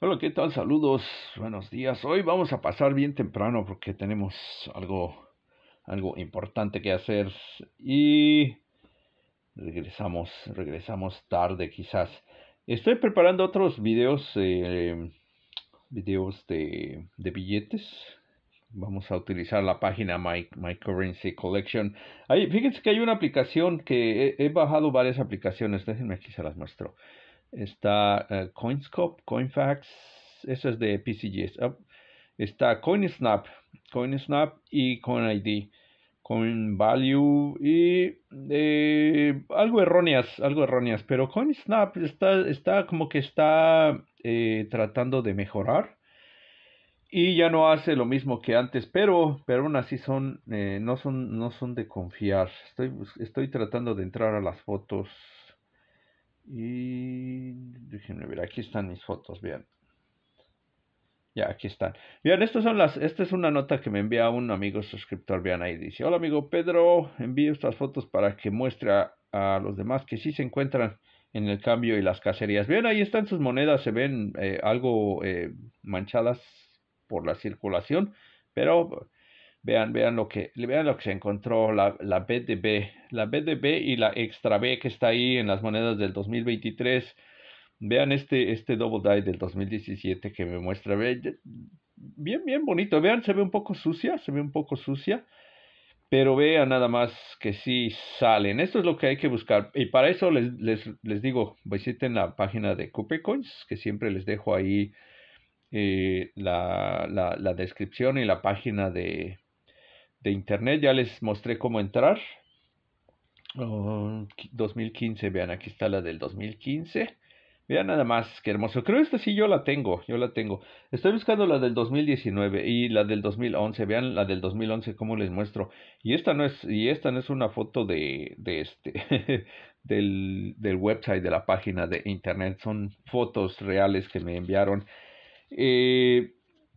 Hola, ¿qué tal? Saludos, buenos días. Hoy vamos a pasar bien temprano porque tenemos algo, algo importante que hacer y regresamos, regresamos tarde quizás. Estoy preparando otros videos, em, videos de, de, billetes. Vamos a utilizar la página My, Currency Collection. Ahí, fíjense que hay una aplicación que he, he bajado varias aplicaciones. Déjenme aquí se las muestro está eh, Coinscope, Coinfax, eso es de PCGS. Ah, está CoinSnap, CoinSnap y CoinID, CoinValue y eh, algo erróneas, algo erróneas, pero CoinSnap está, está como que está eh, tratando de mejorar y ya no hace lo mismo que antes, pero, pero aún así son, no, son, no son de confiar. Estoy, estoy tratando de entrar a las fotos y déjenme ver, aquí están mis fotos, bien Ya, aquí están. bien estas son las, esta es una nota que me envía un amigo suscriptor, vean ahí, dice, hola amigo Pedro, envío estas fotos para que muestre a, los demás que sí se encuentran en el cambio y las cacerías. bien ahí están sus monedas, se ven eh, algo eh, manchadas por la circulación, pero Vean, vean lo que, vean lo que se encontró, la, la BDB, la BDB y la extra B que está ahí en las monedas del 2023. Vean este, este Double Die del 2017 que me muestra. Bien, bien bonito. Vean, se ve un poco sucia, se ve un poco sucia. Pero vean nada más que sí salen. Esto es lo que hay que buscar. Y para eso les, les, digo, visiten la página de Coins, que siempre les dejo ahí eh, la descripción y la página de, de internet. Ya les mostré cómo entrar. 2015, vean, aquí está la del 2015. Vean nada más, qué hermoso. Creo que esta sí yo la tengo, yo la tengo. Estoy buscando la del 2019 y la del 2011. Vean la del 2011 cómo les muestro. Y esta no es y esta no es una foto de, de este del, del website de la página de internet. Son fotos reales que me enviaron. Eh,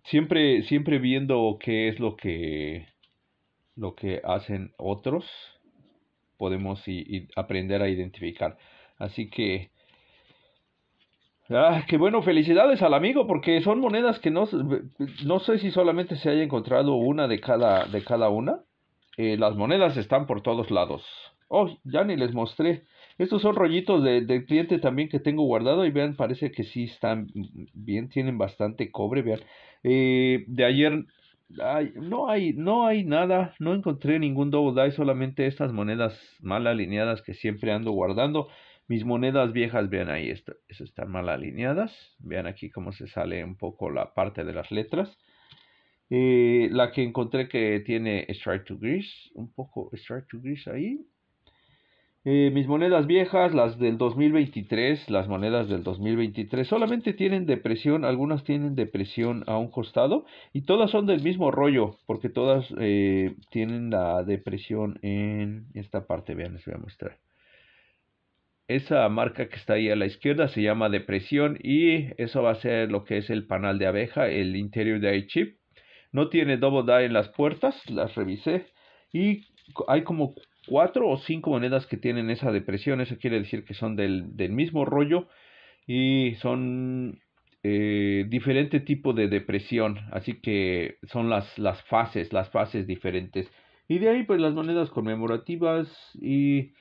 siempre siempre viendo qué es lo que lo que hacen otros, podemos aprender a identificar. Así que, ah, qué bueno, felicidades al amigo, porque son monedas que no, no sé si solamente se haya encontrado una de cada, de cada una. Eh, las monedas están por todos lados. Oh, ya ni les mostré. Estos son rollitos del de cliente también que tengo guardado y vean, parece que sí están bien, tienen bastante cobre, vean. Eh, de ayer no hay, no hay nada, no encontré ningún double die, solamente estas monedas mal alineadas que siempre ando guardando. Mis monedas viejas, vean ahí, están mal alineadas. Vean aquí cómo se sale un poco la parte de las letras. Eh, la que encontré que tiene Strike to Grease, un poco Strike to Grease ahí. Eh, mis monedas viejas, las del 2023, las monedas del 2023 solamente tienen depresión, algunas tienen depresión a un costado y todas son del mismo rollo, porque todas eh, tienen la depresión en esta parte, vean, les voy a mostrar. Esa marca que está ahí a la izquierda se llama depresión y eso va a ser lo que es el panal de abeja, el interior de iChip. No tiene double die en las puertas, las revisé y hay como cuatro o cinco monedas que tienen esa depresión. Eso quiere decir que son del, mismo rollo y son eh, diferente tipo de depresión. Así que son las, las fases, las fases diferentes. Y de ahí pues las monedas conmemorativas y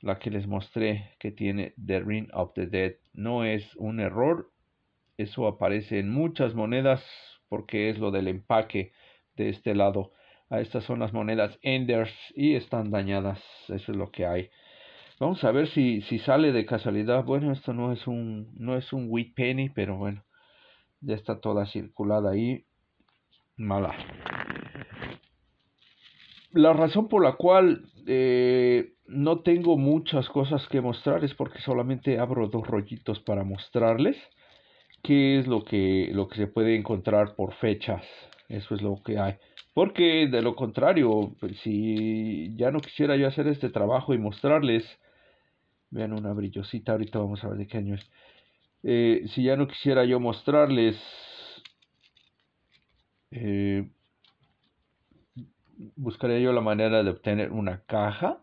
la que les mostré que tiene The Ring of the Dead. No es un error. Eso aparece en muchas monedas porque es lo del empaque de este lado estas son las monedas Enders y están dañadas. Eso es lo que hay. Vamos a ver si, sale de casualidad. Bueno, esto no es un no es un wheat penny, pero bueno, ya está toda circulada ahí. Mala. La razón por la cual eh, no tengo muchas cosas que mostrar es porque solamente abro dos rollitos para mostrarles qué es lo que, lo que se puede encontrar por fechas. Eso es lo que hay. Porque de lo contrario, pues, si ya no quisiera yo hacer este trabajo y mostrarles, vean una brillosita, ahorita vamos a ver de qué año es. Eh, si ya no quisiera yo mostrarles eh, buscaría yo la manera de obtener una caja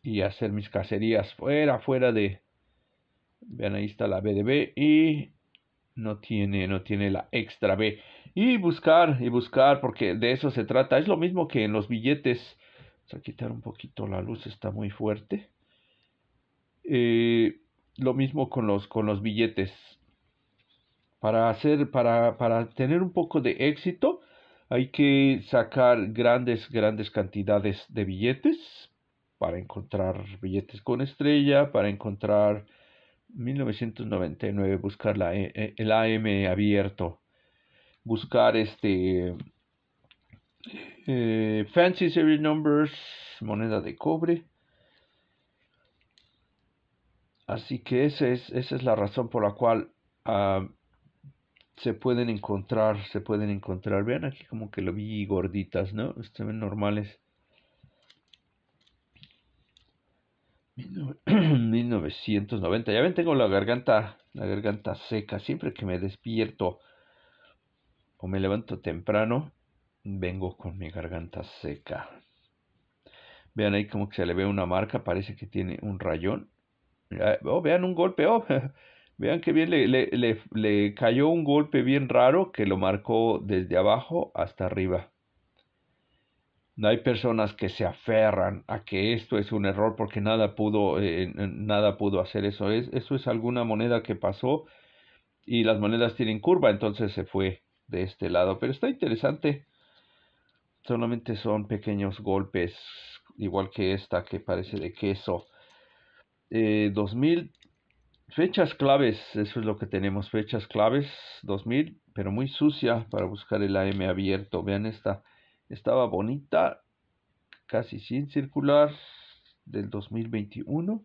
y hacer mis cacerías fuera, fuera de... Vean, ahí está la BDB y no tiene, no tiene la extra B. Y buscar, y buscar, porque de eso se trata. Es lo mismo que en los billetes. Vamos a quitar un poquito la luz, está muy fuerte. Eh, lo mismo con los, con los billetes. Para hacer, para, tener un poco de éxito, hay que sacar grandes, grandes cantidades de billetes para encontrar billetes con estrella, para encontrar 1999, buscar la, eh, eh, el AM abierto buscar este eh, fancy serial numbers moneda de cobre así que esa es, esa es la razón por la cual ah, se pueden encontrar se pueden encontrar vean aquí como que lo vi gorditas no se ven normales 1990 ya ven tengo la garganta la garganta seca siempre que me despierto o me levanto temprano, vengo con mi garganta seca. Vean ahí como que se le ve una marca, parece que tiene un rayón. Oh, vean un golpe, oh, vean que bien le, cayó un golpe bien raro que lo marcó desde abajo hasta arriba. No Hay personas que se aferran a que esto es un error porque nada pudo, eh, nada pudo hacer eso. eso es alguna moneda que pasó y las monedas tienen curva, entonces se fue de este lado. Pero está interesante. Solamente son pequeños golpes. Igual que esta que parece de queso. 2000. Eh, fechas claves. Eso es lo que tenemos. Fechas claves. 2000. Pero muy sucia para buscar el AM abierto. Vean esta. Estaba bonita. Casi sin circular. Del 2021.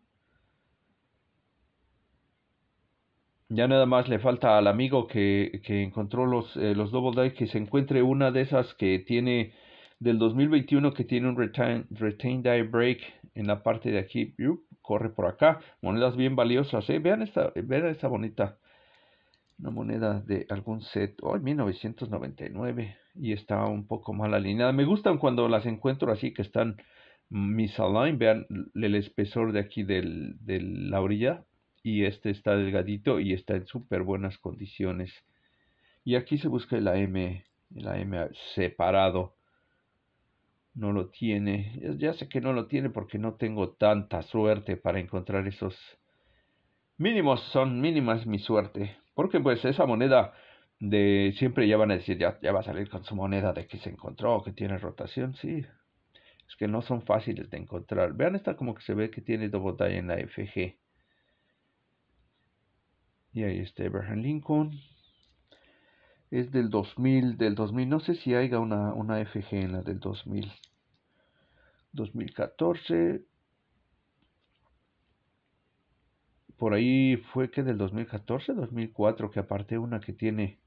Ya nada más le falta al amigo que, que encontró los, eh, los Double Die que se encuentre una de esas que tiene del 2021 que tiene un retain, retain die break en la parte de aquí. corre por acá. Monedas bien valiosas. ¿eh? Vean, esta, vean esta bonita. Una moneda de algún set. Hoy 1999. Y está un poco mal alineada. Me gustan cuando las encuentro así que están mm, misaligned. Vean el espesor de aquí del, de la orilla y este está delgadito y está en súper buenas condiciones. Y aquí se busca el AM, el AM separado. No lo tiene. Ya sé que no lo tiene porque no tengo tanta suerte para encontrar esos mínimos. Son mínimas mi suerte. Porque pues esa moneda de siempre ya van a decir, ya, va a salir con su moneda de que se encontró, que tiene rotación. Sí, es que no son fáciles de encontrar. Vean esta como que se ve que tiene doble en la FG. Y ahí está Abraham Lincoln. Es del 2000, del 2000. No sé si haya una, una FG en la del 2000. 2014. Por ahí fue que del 2014, 2004, que aparte una que tiene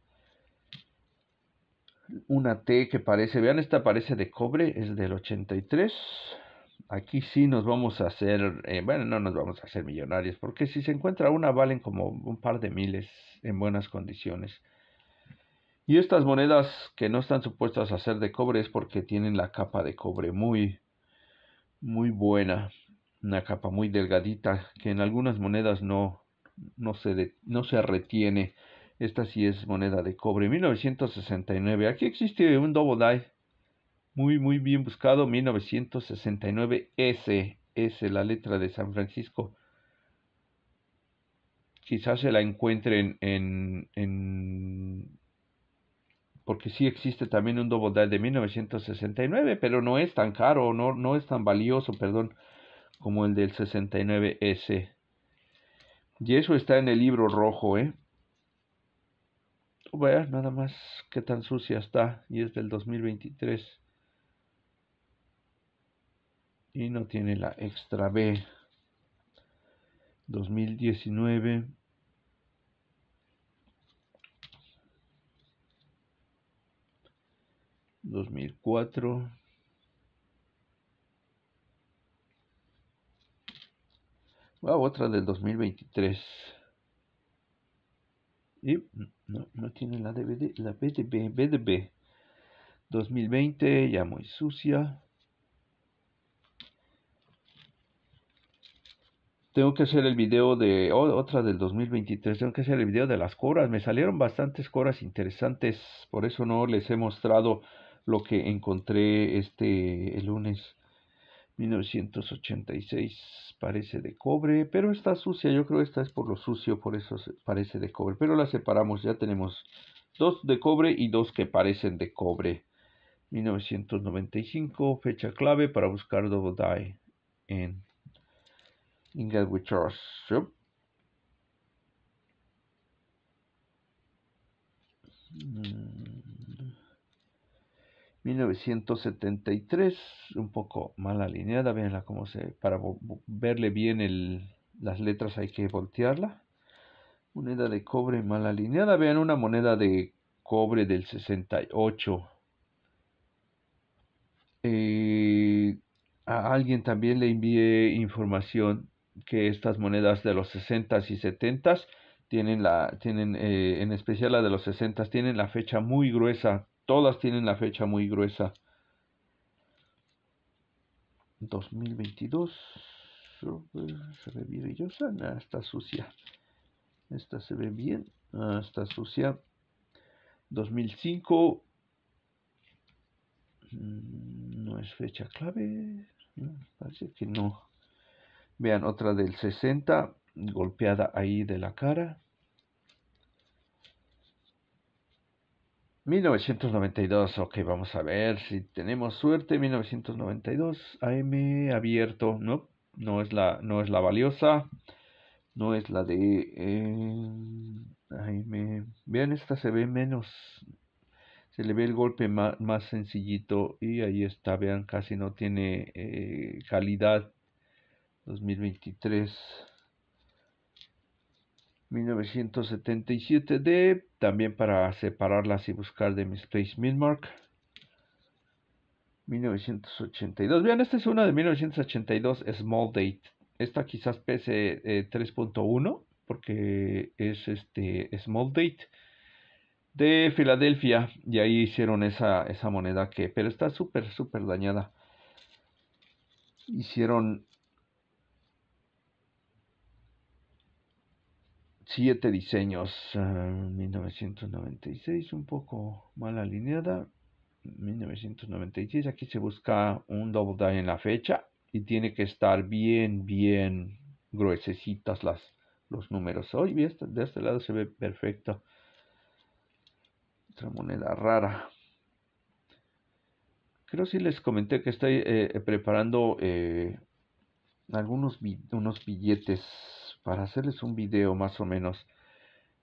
una T que parece, vean, esta parece de cobre, es del 83 aquí sí nos vamos a hacer, eh, bueno, no nos vamos a hacer millonarios, porque si se encuentra una valen como un par de miles en buenas condiciones. Y estas monedas que no están supuestas a ser de cobre es porque tienen la capa de cobre muy, muy buena, una capa muy delgadita que en algunas monedas no, no, se, no se retiene. Esta sí es moneda de cobre. 1969. Aquí existe un double die muy, muy bien buscado, 1969 S, es la letra de San Francisco. Quizás se la encuentren en, en porque sí existe también un Double de 1969, pero no es tan caro, no, no es tan valioso, perdón, como el del 69S. Y eso está en el libro rojo, ¿eh? Vea, nada más qué tan sucia está, y es del 2023 y no tiene la extra B. 2019 2004 otra del 2023 y no, no tiene la DVD, la BDB, BDB 2020 ya muy sucia Tengo que hacer el video de otra del 2023. Tengo que hacer el video de las cobras. Me salieron bastantes coras interesantes. Por eso no les he mostrado lo que encontré este el lunes. 1986 parece de cobre, pero está sucia. Yo creo que esta es por lo sucio, por eso parece de cobre. Pero la separamos, ya tenemos dos de cobre y dos que parecen de cobre. 1995, fecha clave para buscar Double en Single 1973, un poco mal alineada, veanla como se, para verle bien el, las letras hay que voltearla. Moneda de cobre mal alineada, vean una moneda de cobre del 68. Eh, a alguien también le envié información que estas monedas de los 60 y 70 tienen la tienen eh, en especial la de los 60 tienen la fecha muy gruesa todas tienen la fecha muy gruesa 2022 se ve bien ah, está sucia esta se ve bien ah, está sucia 2005 mm, no es fecha clave parece que no Vean otra del 60, golpeada ahí de la cara. 1992, ok, vamos a ver si tenemos suerte. 1992, AM abierto, no, no es la, no es la valiosa, no es la de eh, AM. Vean, esta se ve menos, se le ve el golpe más, sencillito y ahí está, vean, casi no tiene eh, calidad 2023. 1977D, también para separarlas y buscar de mi Space Midmark. 1982. Vean, esta es una de 1982, Small Date. Esta quizás pese 3.1 eh, porque es este Small Date de Filadelfia y ahí hicieron esa, esa moneda que, pero está súper, súper dañada. Hicieron siete diseños. 1996, eh, un poco mal alineada. 1996, aquí se busca un double die en la fecha y tiene que estar bien, bien gruesecitas las, los números. Hoy de este, este lado se ve perfecto. Otra moneda rara. Creo si les comenté que estoy eh, preparando eh, algunos unos billetes para hacerles un video más o menos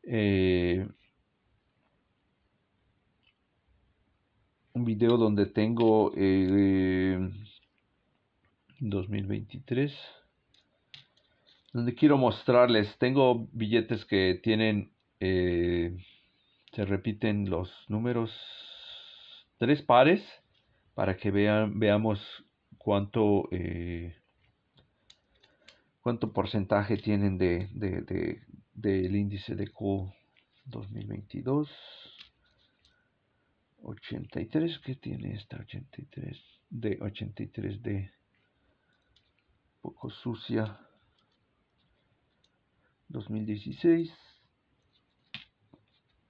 eh, un video donde tengo 2023 eh, donde quiero mostrarles tengo billetes que tienen eh, se repiten los números tres pares para que vean veamos cuánto cuánto porcentaje tienen del índice de Q 2022. 83, ¿qué tiene esta 83? De 83D. Un poco sucia. 2016.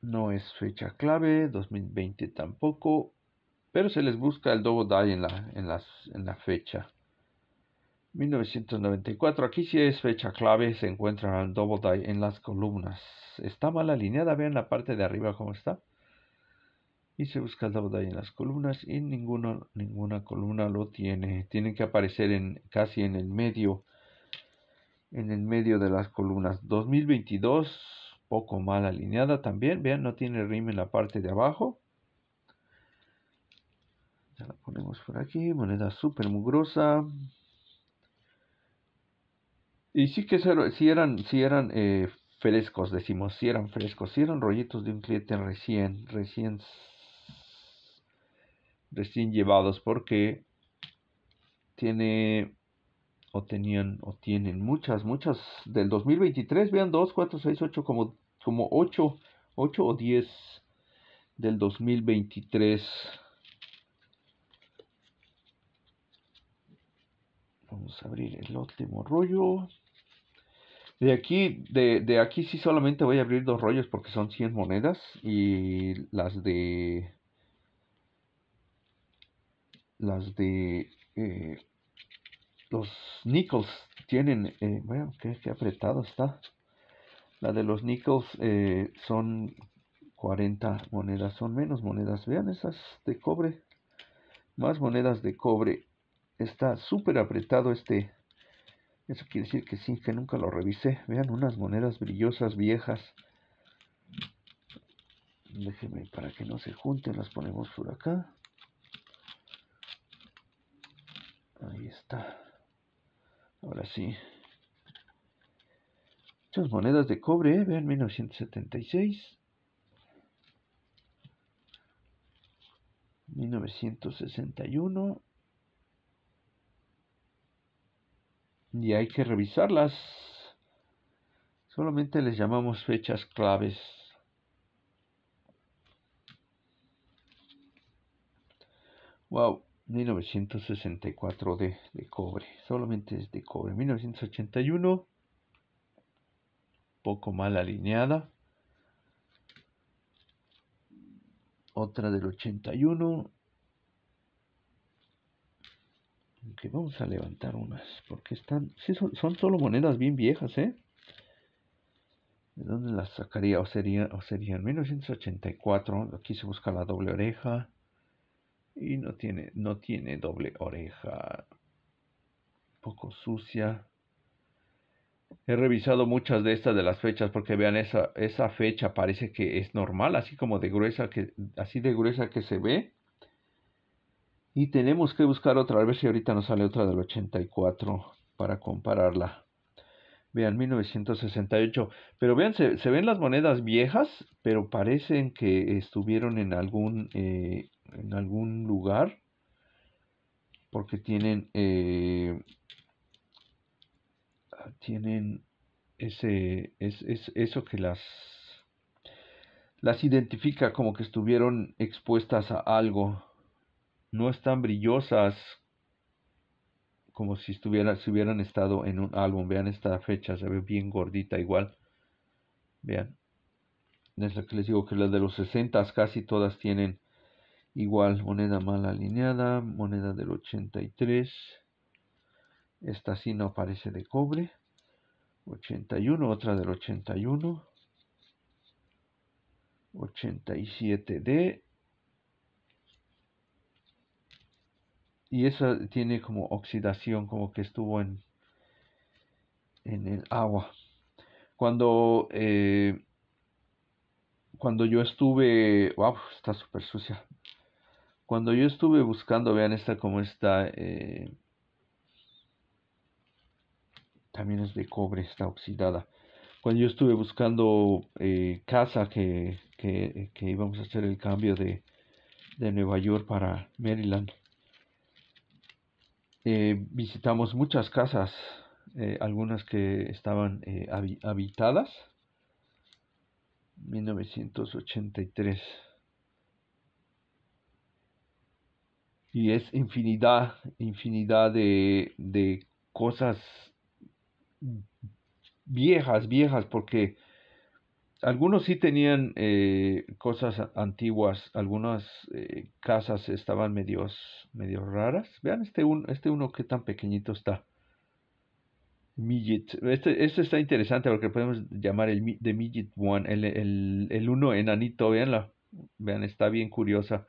No es fecha clave. 2020 tampoco. Pero se les busca el double die en en en la fecha. 1994. Aquí sí es fecha clave. Se encuentra el double die en las columnas. Está mal alineada. Vean la parte de arriba cómo está. Y se busca el double die en las columnas. Y ninguna columna lo tiene. Tienen que aparecer en, casi en el medio. En el medio de las columnas. 2022. Poco mal alineada también. Vean, no tiene rim en la parte de abajo. Ya la ponemos por aquí. Moneda súper mugrosa. Y sí que sí eran, sí eran eh, frescos, decimos, sí eran frescos, sí eran rollitos de un cliente recién, recién, recién llevados, porque tiene o tenían o tienen muchas, muchas del 2023, vean 2, 4, 6, 8, como, como 8, 8 o 10 del 2023. Vamos a abrir el último rollo. De aquí, de, aquí sí solamente voy a abrir dos rollos porque son 100 monedas y las de... Las de... Eh, los nickels tienen... Eh, qué, apretado está. La de los nickels eh, son 40 monedas, son menos monedas. Vean esas de cobre. Más monedas de cobre. Está súper apretado este, eso quiere decir que sí, que nunca lo revisé. Vean unas monedas brillosas viejas. Déjenme para que no se junten, las ponemos por acá. Ahí está. Ahora sí. Muchas monedas de cobre, ¿eh? vean 1976. 1961 y hay que revisarlas. Solamente les llamamos fechas claves. Wow, 1964 de, de cobre. Solamente es de cobre. 1981, poco mal alineada. Otra del 81 vamos a levantar unas, porque están, sí, son, solo monedas bien viejas, ¿eh? ¿De dónde las sacaría? O sería, o sería en 1984, aquí se busca la doble oreja y no tiene, no tiene doble oreja, un poco sucia. He revisado muchas de estas de las fechas porque vean esa, esa fecha parece que es normal, así como de gruesa que así de gruesa que se ve y tenemos que buscar otra, vez si ahorita nos sale otra del 84 para compararla. Vean, 1968. Pero vean, se, ven las monedas viejas, pero parecen que estuvieron en algún, eh, en algún lugar. Porque tienen, eh, tienen ese, es, eso que las, las identifica como que estuvieron expuestas a algo no están brillosas como si, estuvieran, si hubieran estado en un álbum. Vean esta fecha, se ve bien gordita igual. Vean. Es la que les digo que las de los 60 casi todas tienen igual moneda mal alineada, moneda del 83. Esta sí no parece de cobre. 81, otra del 81. 87D y esa tiene como oxidación, como que estuvo en, en el agua. Cuando, eh, cuando yo estuve, wow, está súper sucia. Cuando yo estuve buscando, vean esta como está, eh, también es de cobre, está oxidada. Cuando yo estuve buscando eh, casa que, íbamos a hacer el cambio de Nueva York para Maryland eh, visitamos muchas casas, eh, algunas que estaban eh, habitadas. 1983. Y es infinidad, infinidad de, de cosas viejas, viejas, porque algunos sí tenían eh, cosas antiguas, algunas eh, casas estaban medios, medio raras. Vean este, uno este uno que tan pequeñito está. Midget. Este, este está interesante porque podemos llamar el de Midget One, el, el, el uno enanito, veanla. Vean, está bien curiosa.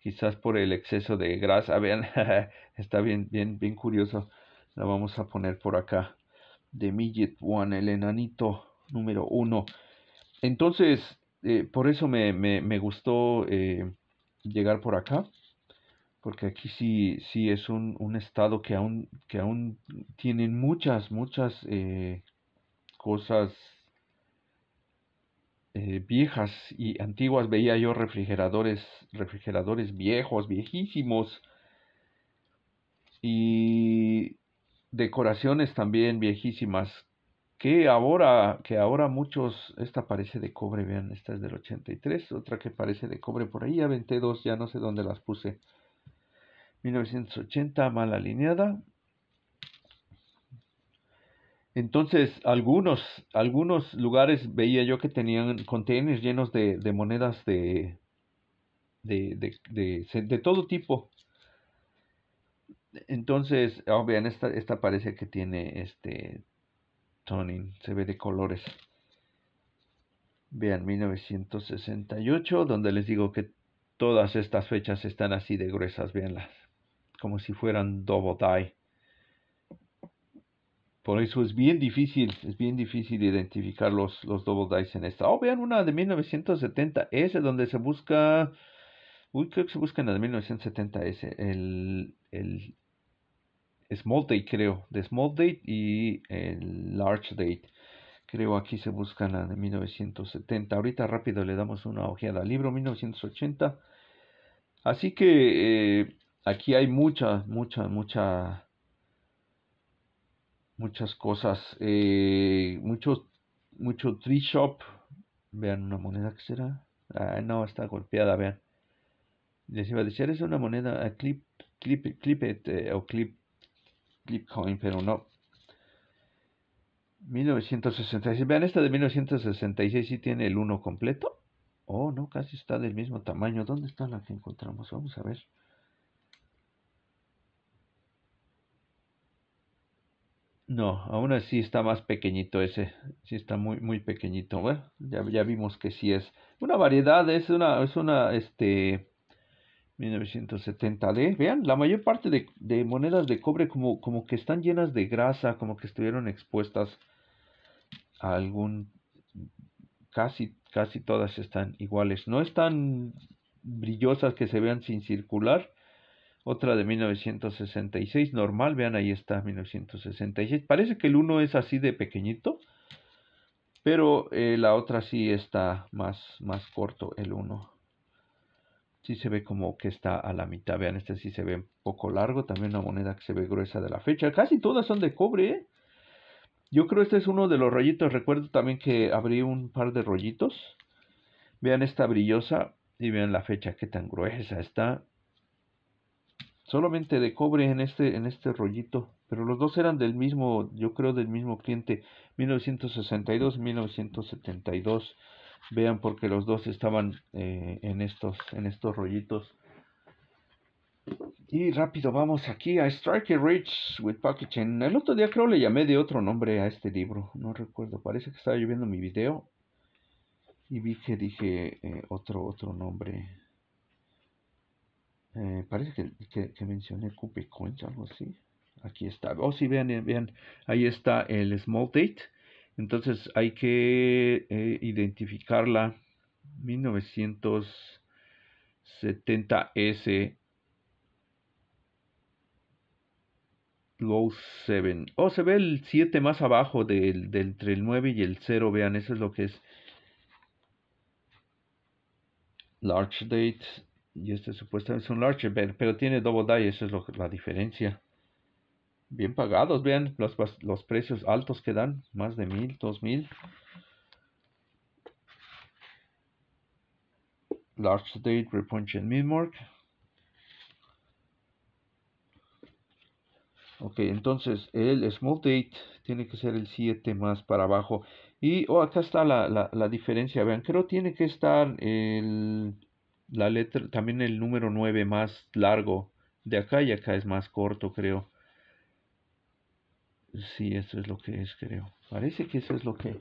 Quizás por el exceso de grasa, vean, está bien, bien, bien curioso. La vamos a poner por acá. De Midget One, el enanito número uno. Entonces, eh, por eso me, gustó eh, llegar por acá, porque aquí sí, sí es un, estado que aún, que aún tienen muchas, muchas eh, cosas viejas y antiguas. Veía yo refrigeradores, refrigeradores viejos, viejísimos. Y decoraciones también viejísimas que ahora, que ahora muchos, esta parece de cobre, vean, esta es del 83, otra que parece de cobre por ahí, A 22, ya no sé dónde las puse. 1980, mal alineada. Entonces, algunos, algunos lugares veía yo que tenían containers llenos de, monedas de, de, de, todo tipo. Entonces, ah, vean, esta, esta parece que tiene este Tony, se ve de colores. Vean, 1968, donde les digo que todas estas fechas están así de gruesas, veanlas, como si fueran double die. Por eso es bien difícil, es bien difícil identificar los, los double dies en esta. Oh, vean una de 1970, s donde se busca, uy, creo que se busca en la de 1970 s el, el Small Date, creo, de Small Date y el Large Date. Creo aquí se busca la de 1970. Ahorita rápido le damos una ojeada. Libro 1980. Así que eh, aquí hay muchas mucha, mucha, muchas cosas. muchos eh, mucho, mucho tree shop. Vean una moneda que será. Ah, no, está golpeada, vean. Les iba a decir, es una moneda ah, clip, clip, clip eh, o clip Clipcoin, pero no. 1966. Vean, esta de 1966 sí tiene el 1 completo. Oh, no, casi está del mismo tamaño. ¿Dónde está la que encontramos? Vamos a ver. No, aún así está más pequeñito ese. Sí está muy, muy pequeñito. Bueno, ya, ya vimos que sí es una variedad, es una, es una, este, 1970. ¿eh? Vean, la mayor parte de, monedas de cobre como, como, que están llenas de grasa, como que estuvieron expuestas a algún... Casi, casi todas están iguales. No están brillosas que se vean sin circular. Otra de 1966, normal, vean ahí está 1966. Parece que el uno es así de pequeñito, pero eh, la otra sí está más, más corto el 1 sí se ve como que está a la mitad. Vean, este sí se ve un poco largo. También una moneda que se ve gruesa de la fecha. Casi todas son de cobre. ¿eh? Yo creo que este es uno de los rollitos. Recuerdo también que abrí un par de rollitos. Vean esta brillosa y vean la fecha, qué tan gruesa está. Solamente de cobre en este, en este rollito. Pero los dos eran del mismo, yo creo del mismo cliente. 1962-1972. Vean porque los dos estaban eh, en, estos, en estos rollitos. Y rápido vamos aquí a Strike It Rich with Chain. El otro día creo le llamé de otro nombre a este libro. No recuerdo. Parece que estaba lloviendo mi video. Y vi que dije eh, otro, otro nombre. Eh, parece que, que, mencioné Coupe Coins, algo así. Aquí está. Oh, sí, vean, vean. Ahí está el Small Date. Entonces hay que eh, identificarla. 1970S Low 7. Oh, se ve el 7 más abajo del, entre el 9 y el 0. Vean, eso es lo que es. Large date. Y este supuestamente es un large, pero tiene double die. Eso es la diferencia bien pagados. Vean los, precios altos que dan, más de mil, dos mil. Large Date en Midmark. Ok, entonces el Small Date tiene que ser el 7 más para abajo. Y oh, acá está la, diferencia. Vean, creo tiene que estar la letra, también el número 9 más largo de acá y acá es más corto, creo. Sí, eso es lo que es, creo. Parece que eso es lo que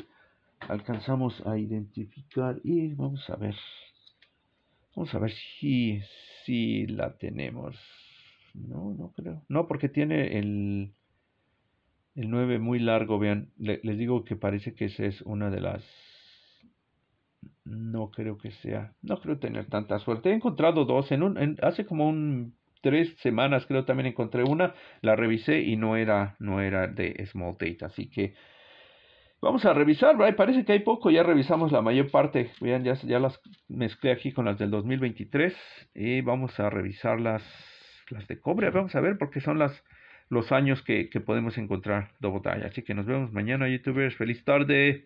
alcanzamos a identificar y vamos a ver. Vamos a ver si, si la tenemos. No, no creo. No, porque tiene el, el 9 muy largo. Vean, les digo que parece que esa es una de las... No creo que sea. No creo tener tanta suerte. He encontrado dos. En un, hace como un tres semanas creo también encontré una, la revisé y no era, no era de Small Data, así que vamos a revisar, parece que hay poco, ya revisamos la mayor parte, vean, ya, ya las mezclé aquí con las del 2023 y vamos a revisar las, las de cobre, vamos a ver porque son las los años que, podemos encontrar botella Así que nos vemos mañana, youtubers. Feliz tarde.